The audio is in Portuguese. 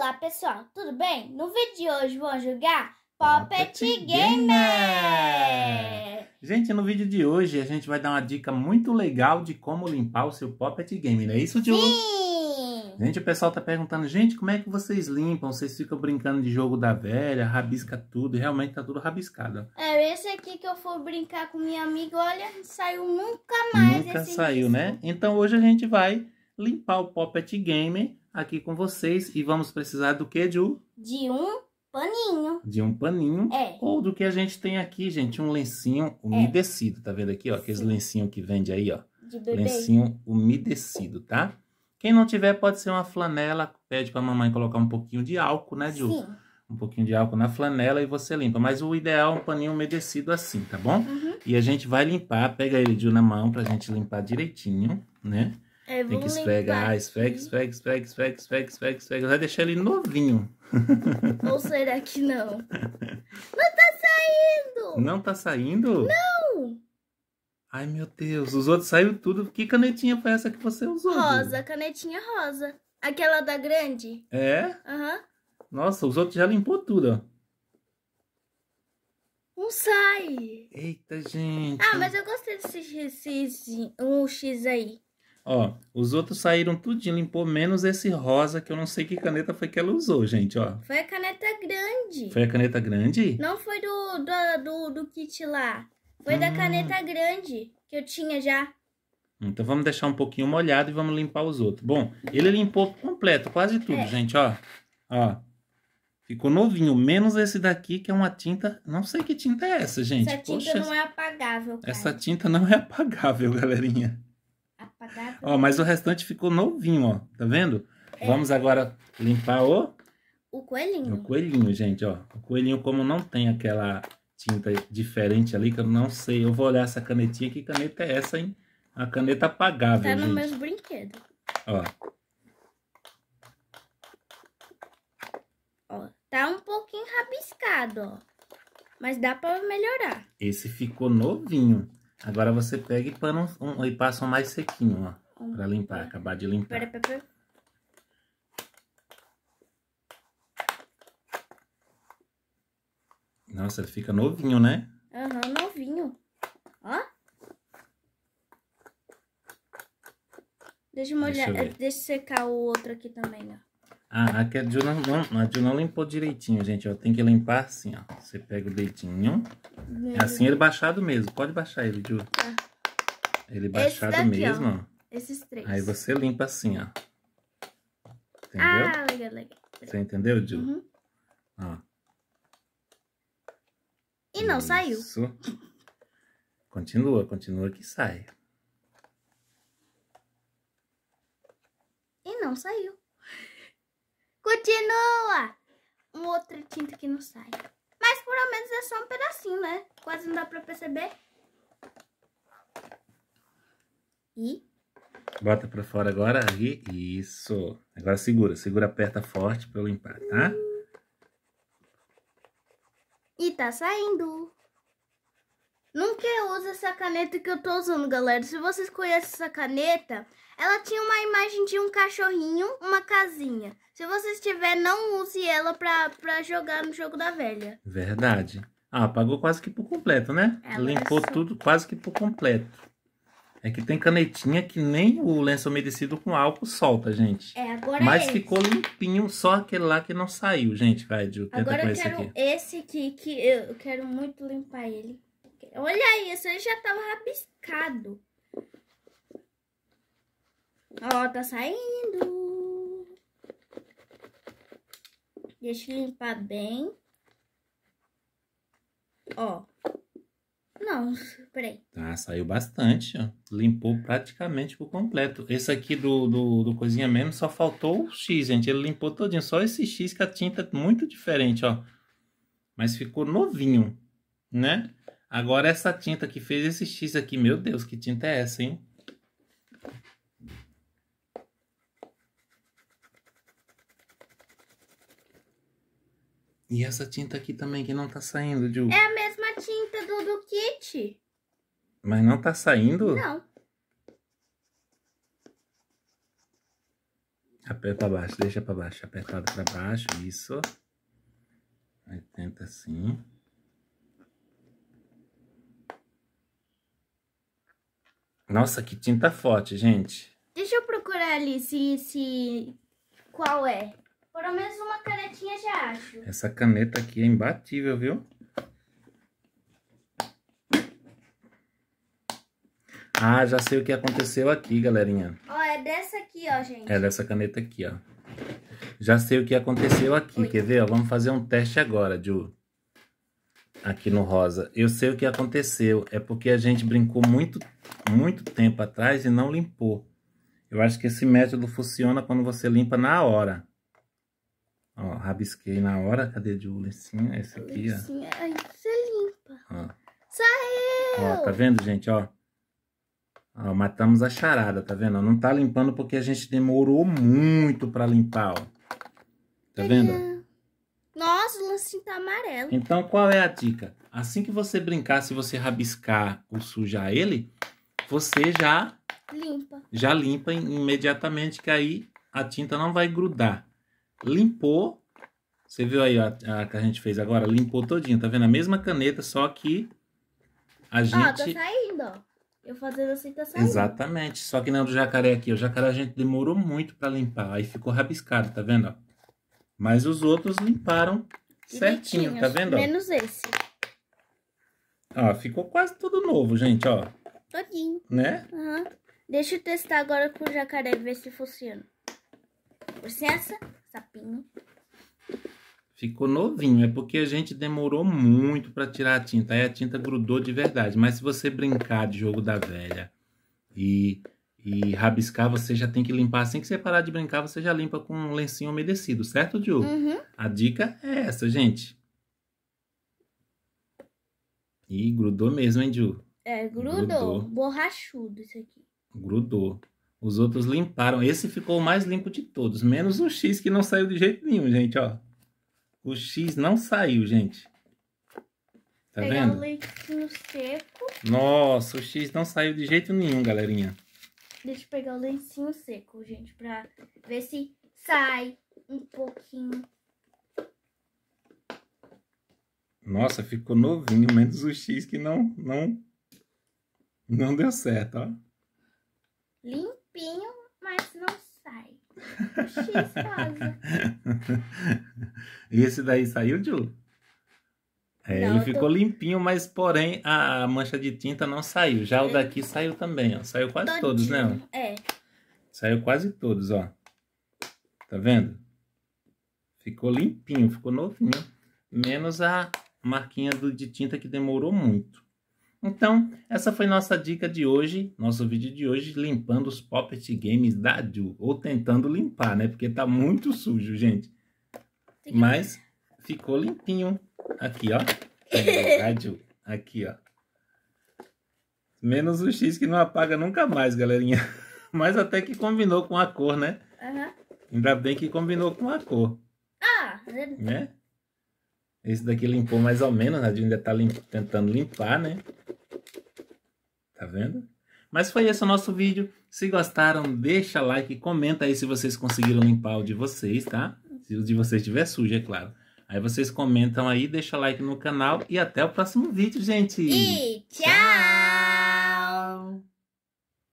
Olá pessoal, tudo bem? No vídeo de hoje vamos jogar Poppet Gamer! Gente, no vídeo de hoje a gente vai dar uma dica muito legal de como limpar o seu Poppet Gamer, não é isso, Diogo? Sim! Gente, o pessoal tá perguntando, gente, como é que vocês limpam? Vocês ficam brincando de jogo da velha, rabisca tudo, e realmente tá tudo rabiscado. É, esse aqui que eu for brincar com minha amiga, olha, saiu nunca mais Nunca saiu, risco. né? Então hoje a gente vai limpar o Poppet Gamer aqui com vocês e vamos precisar do que, Ju? De um paninho. De um paninho. É. Ou do que a gente tem aqui, gente, um lencinho é. umedecido, é. tá vendo aqui, ó? Aqueles lencinhos que vende aí, ó. De bebê. Lencinho umedecido, tá? Quem não tiver pode ser uma flanela, pede pra mamãe colocar um pouquinho de álcool, né, Ju? Sim. Um pouquinho de álcool na flanela e você limpa. Mas o ideal é um paninho umedecido assim, tá bom? Uhum. E a gente vai limpar, pega ele, Ju, na mão pra gente limpar direitinho, né? É, tem que esfregar, esfrega, esfrega, esfrega, esfrega, esfrega, esfrega, esfrega. Vai deixar ele novinho. Ou será que não? Não tá saindo! Não tá saindo? Não! Ai, meu Deus, os outros saiu tudo. Que canetinha foi essa que você usou? Rosa, canetinha rosa. Aquela da grande. É? Aham. Uhum. Nossa, os outros já limpou tudo, ó. Não sai. Eita, gente. Ah, mas eu gostei desse X, um X aí. Ó, os outros saíram tudinho, limpou menos esse rosa que eu não sei que caneta foi que ela usou, gente, ó. Foi a caneta grande. Foi a caneta grande? Não foi do, do, do, do kit lá. Foi ah. da caneta grande que eu tinha já. Então vamos deixar um pouquinho molhado e vamos limpar os outros. Bom, ele limpou completo, quase tudo, é. gente, ó. Ó. Ficou novinho, menos esse daqui que é uma tinta, não sei que tinta é essa, gente. Essa tinta Poxa, não é apagável, cara. Essa tinta não é apagável, galerinha. Ó, mas o restante ficou novinho, ó. Tá vendo? É. Vamos agora limpar o... O coelhinho. O coelhinho, gente, ó. O coelhinho, como não tem aquela tinta diferente ali, que eu não sei. Eu vou olhar essa canetinha. Que caneta é essa, hein? A caneta apagável, Tá no gente. brinquedo. Ó. Ó, tá um pouquinho rabiscado, ó. Mas dá pra melhorar. Esse ficou novinho. Agora você pega e, pano, um, e passa um mais sequinho, ó. Um, pra limpar, acabar de limpar. Pera, pera, pera. Nossa, ele fica novinho, né? Aham, uhum, novinho. Ó. Deixa eu molhar, deixa, eu eh, deixa secar o outro aqui também, ó. Ah, aqui a Jill não, não, a não limpou direitinho, gente. Ó, tem que limpar assim, ó. Você pega o dedinho. Meu é assim ele baixado mesmo. Pode baixar ele, Jill. Tá. Ele baixado daqui, mesmo, ó. Esses três. Aí você limpa assim, ó. Entendeu? Ah, legal, legal. Você entendeu, Jill? Uhum. Ó. E não Isso. saiu. Continua, continua que sai. E não saiu. Continua! um outro tinta que não sai. Mas pelo menos é só um pedacinho, né? Quase não dá pra perceber. E? Bota pra fora agora. E isso. Agora segura. Segura, aperta forte pra eu limpar, tá? E tá saindo. Nunca usa essa caneta que eu tô usando, galera. Se vocês conhecem essa caneta, ela tinha uma imagem de um cachorrinho, uma casinha. Se vocês tiver, não use ela pra, pra jogar no jogo da velha. Verdade. Ah, apagou quase que por completo, né? Ela é Limpou só... tudo quase que por completo. É que tem canetinha que nem o lenço umedecido com álcool solta, gente. É, agora Mas é ficou limpinho, só aquele lá que não saiu, gente. Vai, Ju, tenta agora com esse aqui. Agora eu quero esse aqui, que eu quero muito limpar ele. Olha isso, ele já tava rabiscado. Ó, tá saindo. Deixa eu limpar bem. Ó. Não, peraí. Ah, saiu bastante, ó. Limpou praticamente por completo. Esse aqui do, do, do coisinha mesmo só faltou o X, gente. Ele limpou todinho. Só esse X que a tinta é muito diferente, ó. Mas ficou novinho, né? Agora essa tinta que fez esse X aqui, meu Deus, que tinta é essa, hein? E essa tinta aqui também que não tá saindo, Ju. É a mesma tinta do, do kit. Mas não tá saindo? Não. Aperta pra baixo, deixa pra baixo. Apertado pra baixo, isso. Aí tenta assim. Nossa, que tinta forte, gente. Deixa eu procurar ali se, se... qual é. Pelo menos uma canetinha já acho. Essa caneta aqui é imbatível, viu? Ah, já sei o que aconteceu aqui, galerinha. Ó, é dessa aqui, ó, gente. É dessa caneta aqui, ó. Já sei o que aconteceu aqui, quer ver? Ó, vamos fazer um teste agora, Ju. Aqui no rosa. Eu sei o que aconteceu. É porque a gente brincou muito muito tempo atrás e não limpou. Eu acho que esse método funciona quando você limpa na hora. Ó, rabisquei na hora. Cadê de lencinho? Esse aqui, ó. Aí é, você limpa. Ó. Saiu! Ó, tá vendo, gente, ó? Ó, matamos a charada, tá vendo? Não tá limpando porque a gente demorou muito pra limpar, ó. Tá vendo? Nossa, o lencinho tá amarelo. Então, qual é a dica? Assim que você brincar, se você rabiscar ou sujar ele, você já limpa. Já limpa imediatamente que aí a tinta não vai grudar. Limpou. Você viu aí a, a que a gente fez agora? Limpou todinho, tá vendo? A mesma caneta, só que a gente... Ó, tá saindo, ó. Eu fazendo assim, tá saindo. Exatamente. Só que não é do jacaré aqui. O jacaré a gente demorou muito pra limpar. Aí ficou rabiscado, tá vendo? Mas os outros limparam certinho, tá vendo? Menos esse. Ó, ficou quase tudo novo, gente, ó. Todinho. Né? Uhum. Deixa eu testar agora com o jacaré, ver se funciona. Licença, sapinho. Ficou novinho, é porque a gente demorou muito para tirar a tinta, aí a tinta grudou de verdade. Mas se você brincar de jogo da velha e, e rabiscar, você já tem que limpar. Assim que você parar de brincar, você já limpa com um lencinho umedecido, certo, Ju? Uhum. A dica é essa, gente. E grudou mesmo, hein, Diogo? É, grudou. grudou. Borrachudo isso aqui. Grudou. Os outros limparam. Esse ficou o mais limpo de todos, menos o X que não saiu de jeito nenhum, gente, ó. O X não saiu, gente. Tá Pegar vendo? o lencinho seco. Nossa, o X não saiu de jeito nenhum, galerinha. Deixa eu pegar o lencinho seco, gente, pra ver se sai um pouquinho. Nossa, ficou novinho, menos o X que não, não não deu certo, ó. Limpinho, mas não sai. E Esse daí saiu, Ju? É, não, ele ficou tô... limpinho, mas porém a mancha de tinta não saiu. Já o é. daqui saiu também, ó. Saiu quase Todinho. todos, né? Ó. É. Saiu quase todos, ó. Tá vendo? Ficou limpinho, ficou novinho. Menos a marquinha do, de tinta que demorou muito. Então, essa foi nossa dica de hoje, nosso vídeo de hoje, limpando os Poppet Games da Ju, ou tentando limpar, né? Porque tá muito sujo, gente. Mas ficou limpinho. Aqui, ó. Ju. Aqui, ó. Menos o X que não apaga nunca mais, galerinha. Mas até que combinou com a cor, né? Uhum. Ainda bem que combinou com a cor. Ah! É. Né? Esse daqui limpou mais ou menos, a Ju ainda tá limp... tentando limpar, né? Tá vendo? Mas foi esse o nosso vídeo. Se gostaram, deixa like, comenta aí se vocês conseguiram limpar o de vocês, tá? Se o de vocês estiver sujo, é claro. Aí vocês comentam aí, deixa like no canal e até o próximo vídeo, gente. E tchau.